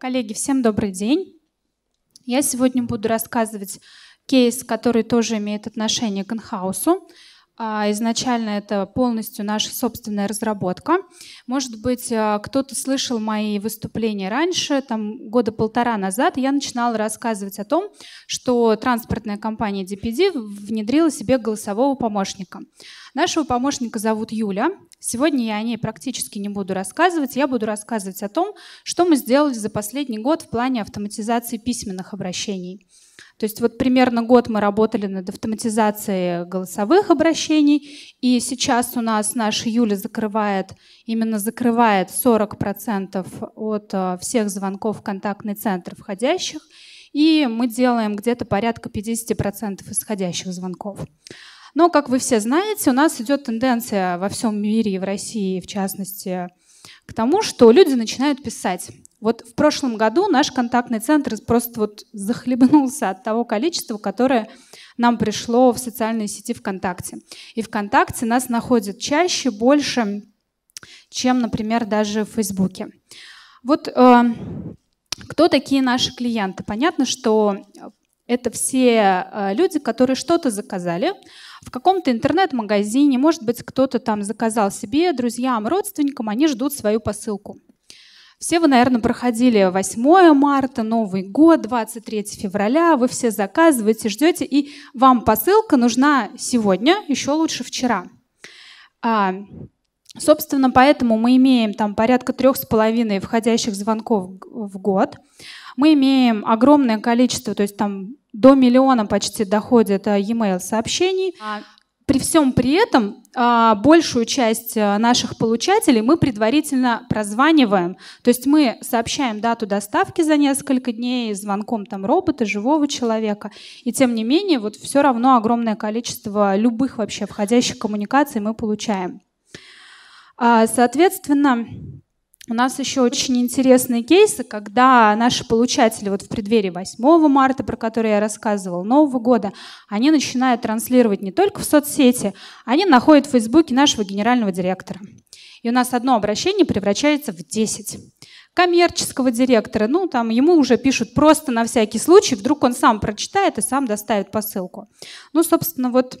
Коллеги, всем добрый день. Я сегодня буду рассказывать кейс, который тоже имеет отношение к инхаусу. А изначально это полностью наша собственная разработка. Может быть, э, кто-то слышал мои выступления раньше, там года полтора назад я начинала рассказывать о том, что транспортная компания DPD внедрила себе голосового помощника. Нашего помощника зовут Юля. Сегодня я о ней практически не буду рассказывать. Я буду рассказывать о том, что мы сделали за последний год в плане автоматизации письменных обращений. То есть вот примерно год мы работали над автоматизацией голосовых обращений, и сейчас у нас наш Юля закрывает, именно закрывает 40% от э, всех звонков в контактный центр входящих, и мы делаем где-то порядка 50% исходящих звонков. Но, как вы все знаете, у нас идет тенденция во всем мире и в России, в частности, к тому, что люди начинают писать. Вот в прошлом году наш контактный центр просто вот захлебнулся от того количества, которое нам пришло в социальные сети ВКонтакте. И ВКонтакте нас находят чаще, больше, чем, например, даже в Фейсбуке. Вот э, кто такие наши клиенты? Понятно, что это все э, люди, которые что-то заказали в каком-то интернет-магазине, может быть, кто-то там заказал себе, друзьям, родственникам, они ждут свою посылку. Все вы, наверное, проходили 8 марта, Новый год, 23 февраля, вы все заказываете, ждете, и вам посылка нужна сегодня, еще лучше вчера. А, собственно, поэтому мы имеем там порядка трех с половиной входящих звонков в год. Мы имеем огромное количество, то есть там до миллиона почти доходит э, e-mail сообщений. А, при всем при этом а, большую часть а, наших получателей мы предварительно прозваниваем. То есть мы сообщаем дату доставки за несколько дней звонком там робота, живого человека. И тем не менее, вот все равно огромное количество любых вообще входящих коммуникаций мы получаем. А, соответственно, у нас еще очень интересные кейсы, когда наши получатели вот в преддверии 8 марта, про который я рассказывал, Нового года, они начинают транслировать не только в соцсети, они находят в Фейсбуке нашего генерального директора. И у нас одно обращение превращается в 10 коммерческого директора, ну, там ему уже пишут просто на всякий случай, вдруг он сам прочитает и сам доставит посылку. Ну, собственно, вот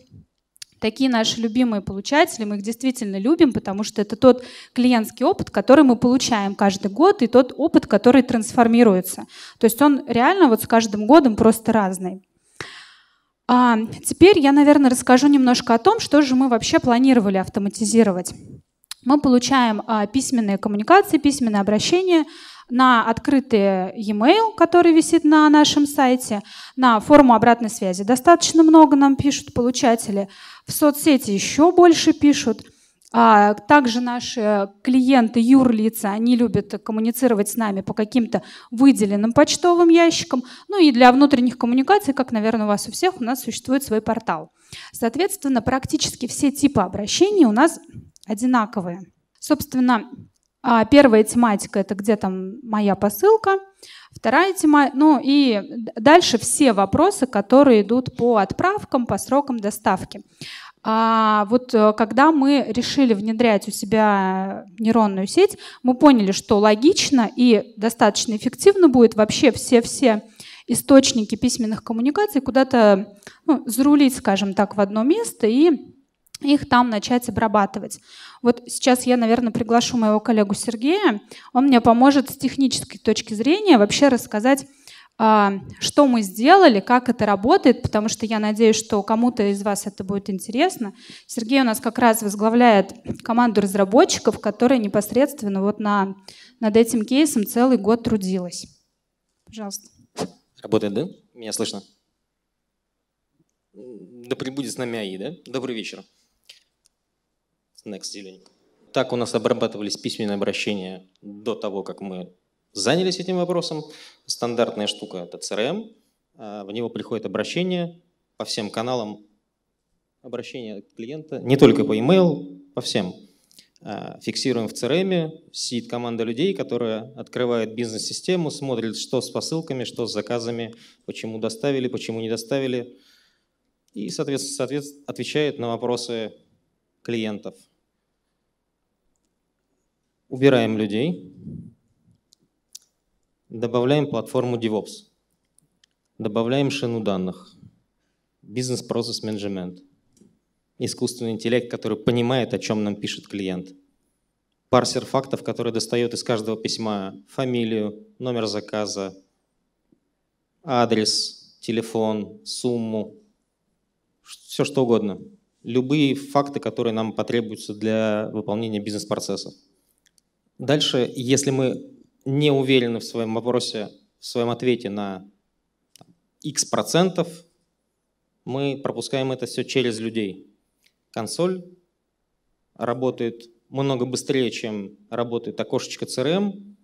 такие наши любимые получатели, мы их действительно любим, потому что это тот клиентский опыт, который мы получаем каждый год, и тот опыт, который трансформируется. То есть он реально вот с каждым годом просто разный. А теперь я, наверное, расскажу немножко о том, что же мы вообще планировали автоматизировать. Мы получаем а, письменные коммуникации, письменные обращения на открытый e-mail, который висит на нашем сайте, на форму обратной связи. Достаточно много нам пишут получатели. В соцсети еще больше пишут. А также наши клиенты, юрлица, они любят коммуницировать с нами по каким-то выделенным почтовым ящикам. Ну и для внутренних коммуникаций, как, наверное, у вас у всех, у нас существует свой портал. Соответственно, практически все типы обращений у нас одинаковые. Собственно, а, первая тематика – это где там моя посылка. Вторая тема, ну и дальше все вопросы, которые идут по отправкам, по срокам доставки. А вот э, когда мы решили внедрять у себя нейронную сеть, мы поняли, что логично и достаточно эффективно будет вообще все-все источники письменных коммуникаций куда-то ну, зарулить, скажем так, в одно место и их там начать обрабатывать. Вот сейчас я, наверное, приглашу моего коллегу Сергея. Он мне поможет с технической точки зрения вообще рассказать, а, что мы сделали, как это работает, потому что я надеюсь, что кому-то из вас это будет интересно. Сергей у нас как раз возглавляет команду разработчиков, которая непосредственно вот на, над этим кейсом целый год трудилась. Пожалуйста. Работает, да? Меня слышно? Да прибудет с нами АИ, да? Добрый вечер. Next Zillion. Так у нас обрабатывались письменные обращения до того, как мы занялись этим вопросом. Стандартная штука – это CRM. А, в него приходит обращение по всем каналам обращения клиента, не только по email, по всем. А, фиксируем в CRM, сидит команда людей, которая открывает бизнес-систему, смотрит, что с посылками, что с заказами, почему доставили, почему не доставили, и соответственно, соответственно отвечает на вопросы клиентов – убираем людей, добавляем платформу DevOps, добавляем шину данных, бизнес-процесс менеджмент, искусственный интеллект, который понимает, о чем нам пишет клиент, парсер фактов, который достает из каждого письма фамилию, номер заказа, адрес, телефон, сумму, все что угодно. Любые факты, которые нам потребуются для выполнения бизнес-процессов. Дальше, если мы не уверены в своем вопросе, в своем ответе на x процентов, мы пропускаем это все через людей. Консоль работает много быстрее, чем работает окошечко CRM.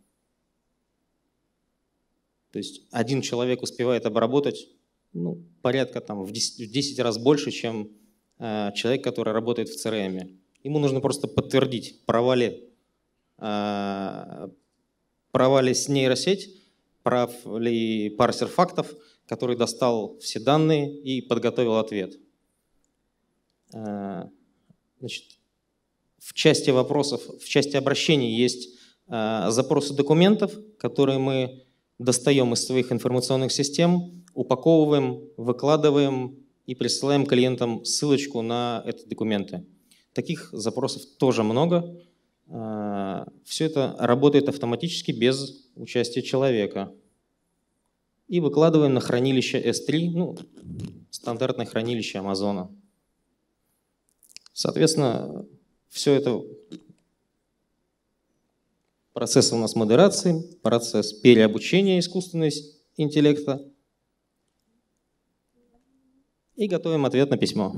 То есть один человек успевает обработать ну, порядка там, в, 10, в 10 раз больше, чем э, человек, который работает в CRM. Ему нужно просто подтвердить, права Э, права ли с нейросеть, прав ли парсер фактов, который достал все данные и подготовил ответ. Э, значит, в части вопросов, в части обращений есть э, запросы документов, которые мы достаем из своих информационных систем, упаковываем, выкладываем и присылаем клиентам ссылочку на эти документы. Таких запросов тоже много все это работает автоматически без участия человека. И выкладываем на хранилище S3, ну, стандартное хранилище Амазона. Соответственно, все это процесс у нас модерации, процесс переобучения искусственного интеллекта. И готовим ответ на письмо.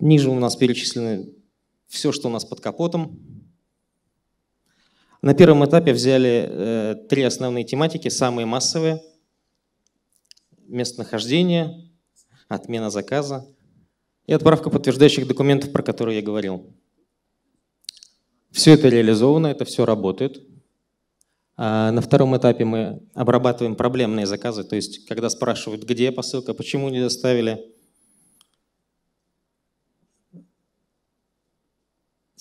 Ниже у нас перечислены все, что у нас под капотом. На первом этапе взяли э, три основные тематики, самые массовые. Местонахождение, отмена заказа и отправка подтверждающих документов, про которые я говорил. Все это реализовано, это все работает. А на втором этапе мы обрабатываем проблемные заказы, то есть когда спрашивают, где посылка, почему не доставили –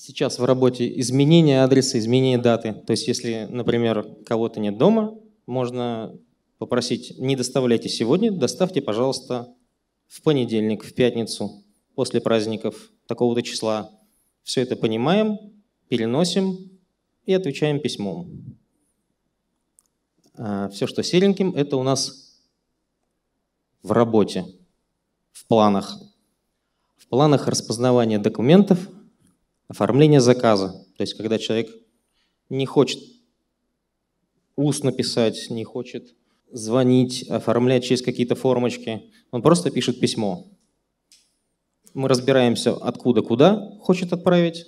сейчас в работе изменение адреса, изменение даты. То есть если, например, кого-то нет дома, можно попросить, не доставляйте сегодня, доставьте, пожалуйста, в понедельник, в пятницу, после праздников, такого-то числа. Все это понимаем, переносим и отвечаем письмом. А все, что сереньким, это у нас в работе, в планах. В планах распознавания документов Оформление заказа, то есть когда человек не хочет устно писать, не хочет звонить, оформлять через какие-то формочки, он просто пишет письмо. Мы разбираемся, откуда куда хочет отправить,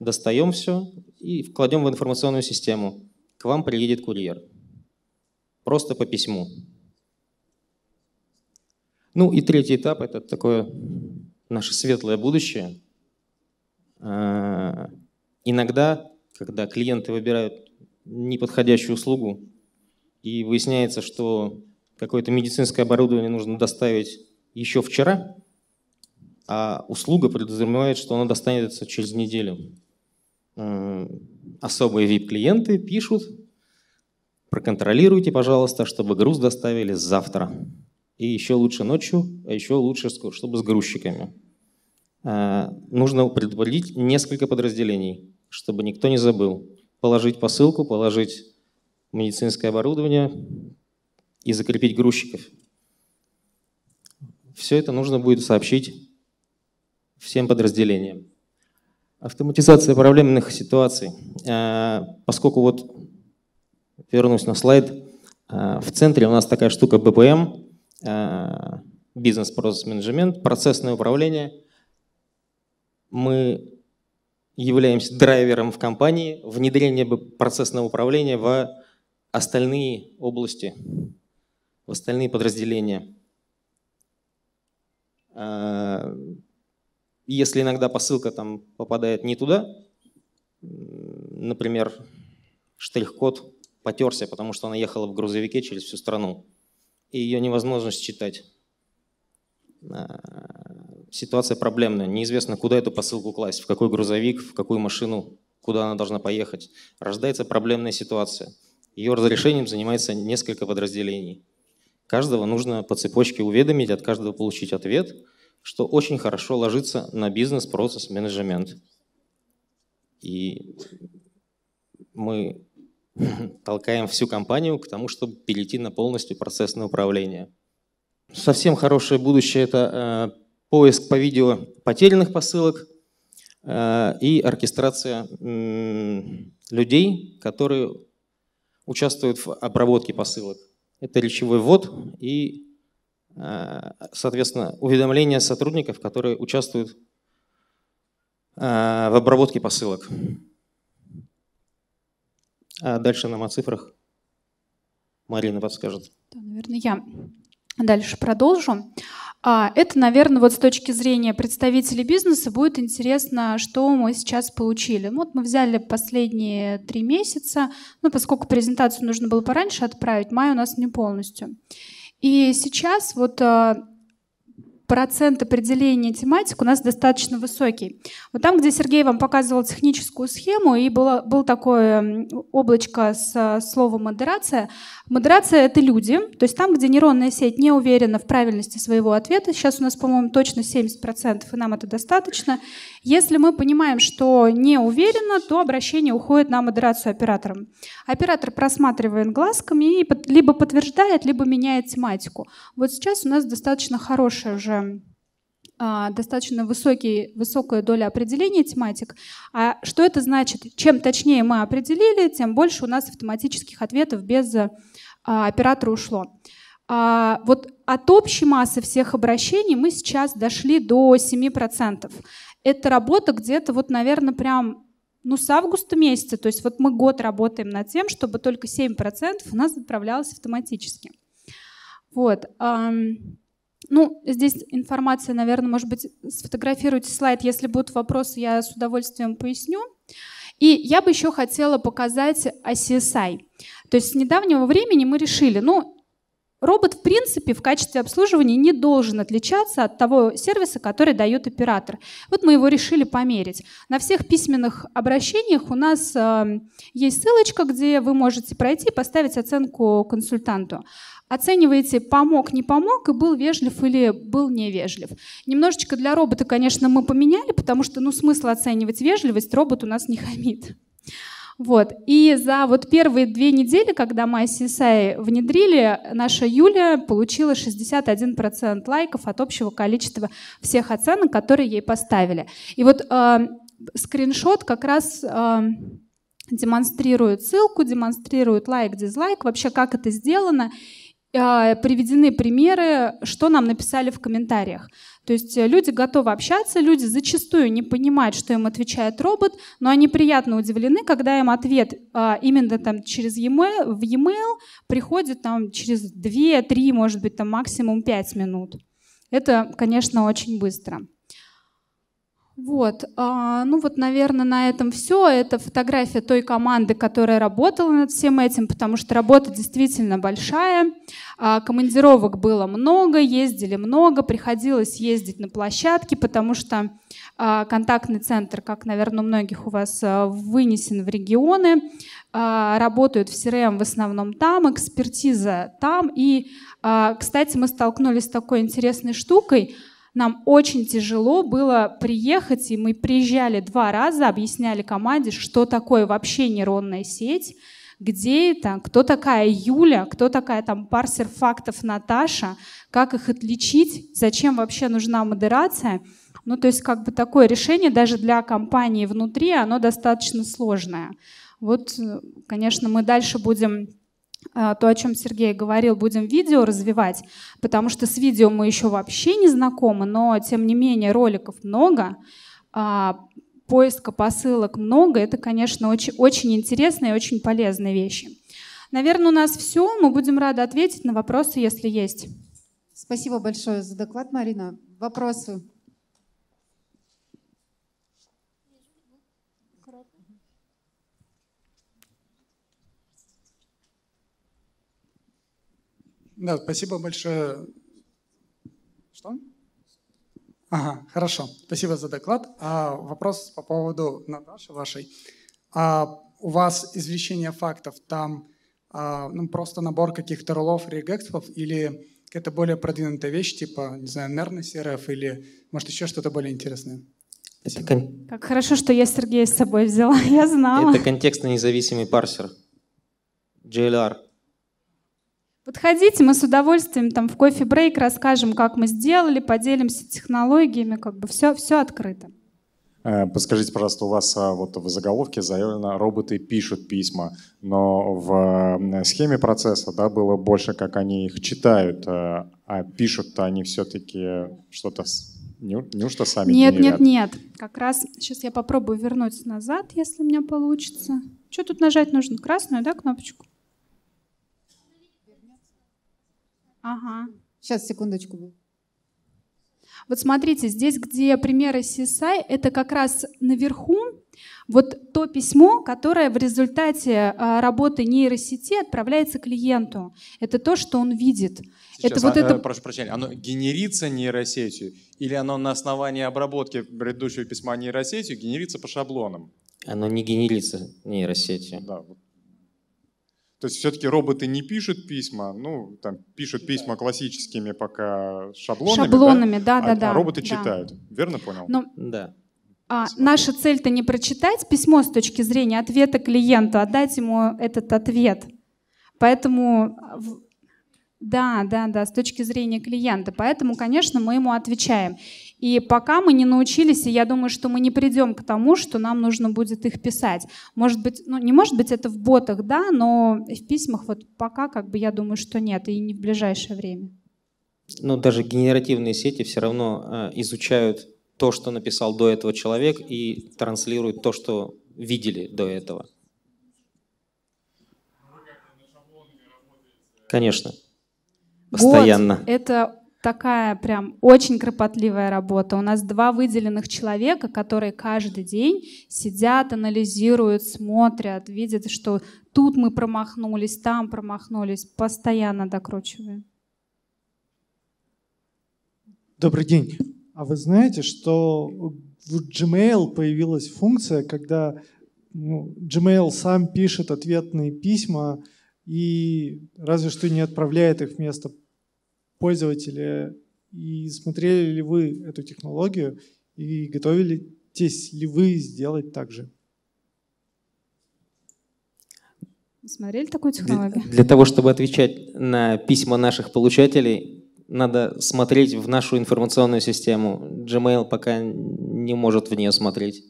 достаем все и вкладем в информационную систему. К вам приедет курьер. Просто по письму. Ну и третий этап – это такое наше светлое будущее – а, иногда, когда клиенты выбирают неподходящую услугу, и выясняется, что какое-то медицинское оборудование нужно доставить еще вчера, а услуга подразумевает, что она достанется через неделю. А, особые VIP-клиенты пишут, проконтролируйте, пожалуйста, чтобы груз доставили завтра. И еще лучше ночью, а еще лучше, чтобы с грузчиками. А, нужно предупредить несколько подразделений, чтобы никто не забыл. Положить посылку, положить медицинское оборудование и закрепить грузчиков. Все это нужно будет сообщить всем подразделениям. Автоматизация проблемных ситуаций. А, поскольку вот, вернусь на слайд, а, в центре у нас такая штука БПМ, бизнес-процесс менеджмент, процессное управление – мы являемся драйвером в компании внедрения процессного управления в остальные области, в остальные подразделения. А, если иногда посылка там попадает не туда, например, штрих-код потерся, потому что она ехала в грузовике через всю страну, и ее невозможно считать а, ситуация проблемная. Неизвестно, куда эту посылку класть, в какой грузовик, в какую машину, куда она должна поехать. Рождается проблемная ситуация. Ее разрешением занимается несколько подразделений. Каждого нужно по цепочке уведомить, от каждого получить ответ, что очень хорошо ложится на бизнес-процесс менеджмент. И мы толкаем всю компанию к тому, чтобы перейти на полностью процессное управление. Совсем хорошее будущее – это э, поиск по видео потерянных посылок э, и оркестрация людей, которые участвуют в обработке посылок. Это речевой ввод и, э, соответственно, уведомления сотрудников, которые участвуют э, в обработке посылок. А дальше нам о цифрах Марина подскажет. Да, наверное, я дальше продолжу. А, это, наверное, вот с точки зрения представителей бизнеса будет интересно, что мы сейчас получили. Ну, вот мы взяли последние три месяца, ну, поскольку презентацию нужно было пораньше отправить, май у нас не полностью. И сейчас вот а, процент определения тематик у нас достаточно высокий. Вот там, где Сергей вам показывал техническую схему, и было, было такое облачко с э, словом «модерация». Модерация — это люди, то есть там, где нейронная сеть не уверена в правильности своего ответа. Сейчас у нас, по-моему, точно 70%, и нам это достаточно. Если мы понимаем, что не уверена, то обращение уходит на модерацию оператором. Оператор просматривает глазками и либо подтверждает, либо меняет тематику. Вот сейчас у нас достаточно хорошая уже тоже э, а, достаточно высокий, высокая доля определения тематик. А что это значит? Чем точнее мы определили, тем больше у нас автоматических ответов без э, а, оператора ушло. А, вот от общей массы всех обращений мы сейчас дошли до 7%. Это работа где-то, вот, наверное, прям ну, с августа месяца. То есть вот мы год работаем над тем, чтобы только 7% у нас отправлялось автоматически. Вот. Ну, здесь информация, наверное, может быть, сфотографируйте слайд. Если будут вопросы, я с удовольствием поясню. И я бы еще хотела показать о CSI. То есть с недавнего времени мы решили, ну, робот, в принципе, в качестве обслуживания не должен отличаться от того сервиса, который дает оператор. Вот мы его решили померить. На всех письменных обращениях у нас э, есть ссылочка, где вы можете пройти и поставить оценку консультанту оцениваете, помог, не помог, и был вежлив или был невежлив. Немножечко для робота, конечно, мы поменяли, потому что ну, смысл оценивать вежливость, робот у нас не хамит. Вот. И за вот первые две недели, когда мы CSI внедрили, наша Юля получила 61% лайков от общего количества всех оценок, которые ей поставили. И вот э, скриншот как раз... Э, демонстрирует ссылку, демонстрирует лайк, дизлайк, вообще как это сделано. А, приведены примеры, что нам написали в комментариях. То есть э, люди готовы общаться, люди зачастую не понимают, что им отвечает робот, но они приятно удивлены, когда им ответ а, именно там через e-mail, в e-mail приходит там через 2-3, может быть, там максимум 5 минут. Это, конечно, очень быстро. Вот, а, ну вот, наверное, на этом все. Это фотография той команды, которая работала над всем этим, потому что работа действительно большая. А, командировок было много, ездили много, приходилось ездить на площадке, потому что а, контактный центр, как, наверное, у многих у вас, вынесен в регионы. Работают в CRM эм в основном там, экспертиза там. И, кстати, мы столкнулись с такой интересной штукой – нам очень тяжело было приехать, и мы приезжали два раза, объясняли команде, что такое вообще нейронная сеть, где это, кто такая Юля, кто такая там парсер фактов Наташа, как их отличить, зачем вообще нужна модерация. Ну, то есть как бы такое решение даже для компании внутри, оно достаточно сложное. Вот, э, конечно, мы дальше будем а, то, о чем Сергей говорил, будем видео развивать, потому что с видео мы еще вообще не знакомы, но тем не менее роликов много, а, поиска посылок много. Это, конечно, очень, очень интересные и очень полезные вещи. Наверное, у нас все. Мы будем рады ответить на вопросы, если есть. Спасибо большое за доклад, Марина. Вопросы? Да, спасибо большое. Что? Ага, хорошо. Спасибо за доклад. А вопрос по поводу Наташи вашей. А у вас извлечение фактов там а, ну, просто набор каких-то рулов, регексов, или это более продвинутая вещь, типа, не знаю, нервный CRF или, может, еще что-то более интересное? Это кон... Как хорошо, что я Сергея с собой взяла, я знала. Это контекстно-независимый парсер. JLR. Подходите, мы с удовольствием там в кофе-брейк расскажем, как мы сделали, поделимся технологиями, как бы все, все открыто. Э, подскажите, пожалуйста, у вас а, вот в заголовке заявлено «роботы пишут письма», но в схеме процесса да, было больше, как они их читают, э, а пишут-то они все-таки что-то Неужто сами Нет, не нет, нет. Как раз сейчас я попробую вернуть назад, если у меня получится. Что тут нажать нужно? Красную, да, кнопочку? Ага. Сейчас, секундочку. Вот смотрите, здесь, где примеры CSI, это как раз наверху вот то письмо, которое в результате а, работы нейросети отправляется клиенту. Это то, что он видит. Сейчас, это а, вот а, это... Э, прошу прощения, оно генерится нейросетью или оно на основании обработки предыдущего письма нейросетью генерится по шаблонам? Оно не генерится нейросетью. Да, вот то есть все-таки роботы не пишут письма, ну, там, пишут письма классическими пока шаблонами. Шаблонами, да, да, А, да, а роботы да. читают, верно понял? Ну, да. А, наша цель-то не прочитать письмо с точки зрения ответа клиенту, а дать ему этот ответ. Поэтому да, да, да, с точки зрения клиента. Поэтому, конечно, мы ему отвечаем. И пока мы не научились, и я думаю, что мы не придем к тому, что нам нужно будет их писать. Может быть, ну не может быть это в ботах, да, но в письмах вот пока, как бы я думаю, что нет, и не в ближайшее время. Ну даже генеративные сети все равно э, изучают то, что написал до этого человек, и транслируют то, что видели до этого. Конечно постоянно. Год — это такая прям очень кропотливая работа. У нас два выделенных человека, которые каждый день сидят, анализируют, смотрят, видят, что тут мы промахнулись, там промахнулись, постоянно докручиваем. Добрый день. А вы знаете, что в Gmail появилась функция, когда ну, Gmail сам пишет ответные письма, и разве что не отправляет их вместо пользователя. И смотрели ли вы эту технологию и готовились ли вы сделать так же? Смотрели такую технологию? Для, для того, чтобы отвечать на письма наших получателей, надо смотреть в нашу информационную систему. Gmail пока не может в нее смотреть.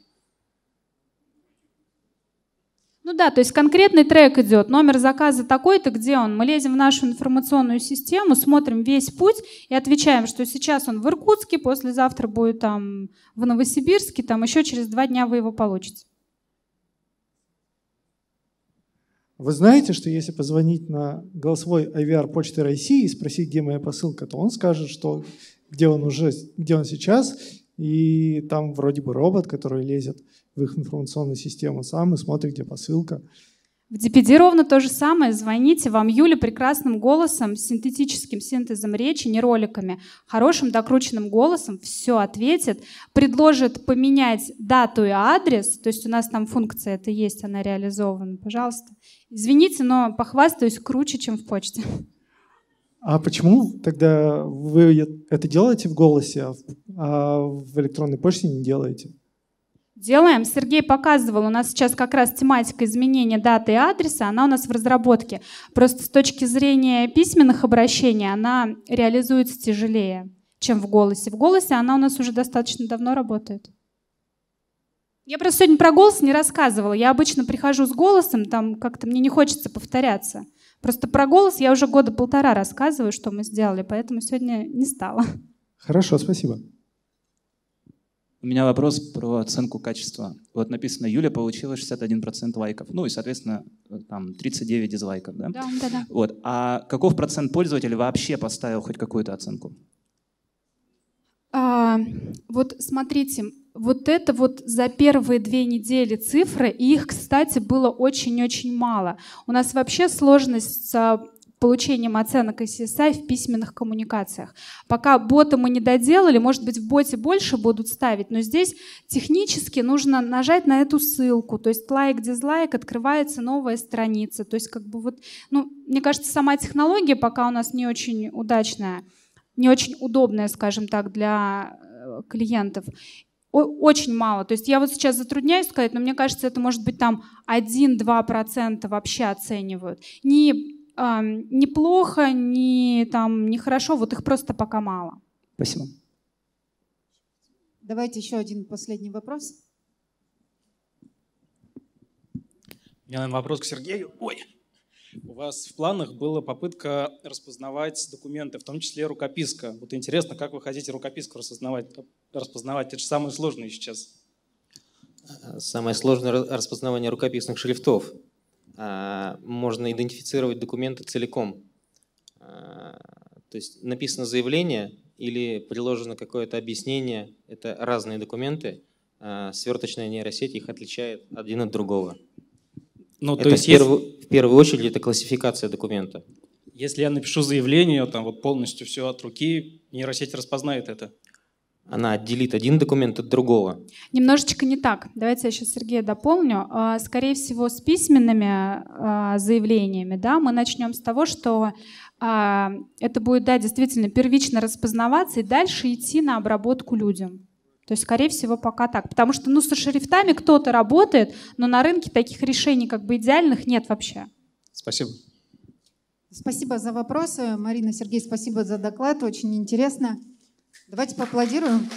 Ну да, то есть конкретный трек идет, номер заказа такой-то, где он. Мы лезем в нашу информационную систему, смотрим весь путь и отвечаем, что сейчас он в Иркутске, послезавтра будет там в Новосибирске, там еще через два дня вы его получите. Вы знаете, что если позвонить на голосовой IVR Почты России и спросить, где моя посылка, то он скажет, что где он уже, где он сейчас, и там вроде бы робот, который лезет в их информационную систему сам и смотрит, где посылка. В DPD ровно то же самое. Звоните вам Юля прекрасным голосом, синтетическим синтезом речи, не роликами, хорошим докрученным голосом, все ответит, предложит поменять дату и адрес, то есть у нас там функция это есть, она реализована, пожалуйста. Извините, но похвастаюсь круче, чем в почте. А почему тогда вы это делаете в голосе, а, а в электронной почте не делаете? Делаем. Сергей показывал, у нас сейчас как раз тематика изменения даты и адреса, она у нас в разработке. Просто с точки зрения письменных обращений она реализуется тяжелее, чем в голосе. В голосе она у нас уже достаточно давно работает. Я просто сегодня про голос не рассказывала. Я обычно прихожу с голосом, там как-то мне не хочется повторяться. Просто про голос я уже года полтора рассказываю, что мы сделали, поэтому сегодня не стало. Хорошо, спасибо. У меня вопрос про оценку качества. Вот написано, Юля получила 61% лайков. Ну и, соответственно, там 39 дизлайков, да? Да, да, да. Вот. А каков процент пользователей вообще поставил хоть какую-то оценку? А, вот смотрите, вот это вот за первые две недели цифры, и их, кстати, было очень-очень мало. У нас вообще сложность с а, получением оценок SSI в письменных коммуникациях. Пока бота мы не доделали, может быть, в боте больше будут ставить, но здесь технически нужно нажать на эту ссылку, то есть лайк-дизлайк, открывается новая страница. То есть как бы вот, ну, мне кажется, сама технология пока у нас не очень удачная, не очень удобная, скажем так, для э, клиентов очень мало. То есть я вот сейчас затрудняюсь сказать, но мне кажется, это может быть там 1-2% вообще оценивают. Не э, неплохо, не там не хорошо. вот их просто пока мало. Спасибо. Давайте еще один последний вопрос. У меня, наверное, вопрос к Сергею. Ой, у вас в планах была попытка распознавать документы, в том числе рукописка. Вот интересно, как вы хотите рукописку распознавать? распознавать? Это же самое сложное сейчас. Самое сложное распознавание рукописных шрифтов. А, можно идентифицировать документы целиком. А, то есть написано заявление или приложено какое-то объяснение. Это разные документы. А сверточная нейросеть их отличает один от другого. Ну, это есть в, перв... если... в первую очередь это классификация документа. Если я напишу заявление, там вот полностью все от руки, нейросеть распознает это. Она отделит один документ от другого. Немножечко не так. Давайте я сейчас Сергея дополню. А, скорее всего, с письменными а, заявлениями да, мы начнем с того, что а, это будет да, действительно первично распознаваться и дальше идти на обработку людям. То есть, скорее всего, пока так. Потому что, ну, со шрифтами кто-то работает, но на рынке таких решений как бы идеальных нет вообще. Спасибо. Спасибо за вопросы. Марина, Сергей, спасибо за доклад. Очень интересно. Давайте поаплодируем.